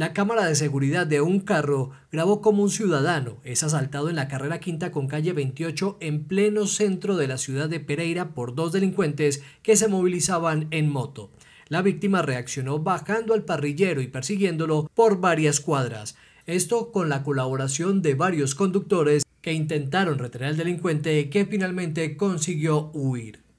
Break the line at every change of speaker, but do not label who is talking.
La cámara de seguridad de un carro grabó como un ciudadano es asaltado en la carrera quinta con calle 28 en pleno centro de la ciudad de Pereira por dos delincuentes que se movilizaban en moto. La víctima reaccionó bajando al parrillero y persiguiéndolo por varias cuadras. Esto con la colaboración de varios conductores que intentaron retener al delincuente que finalmente consiguió huir.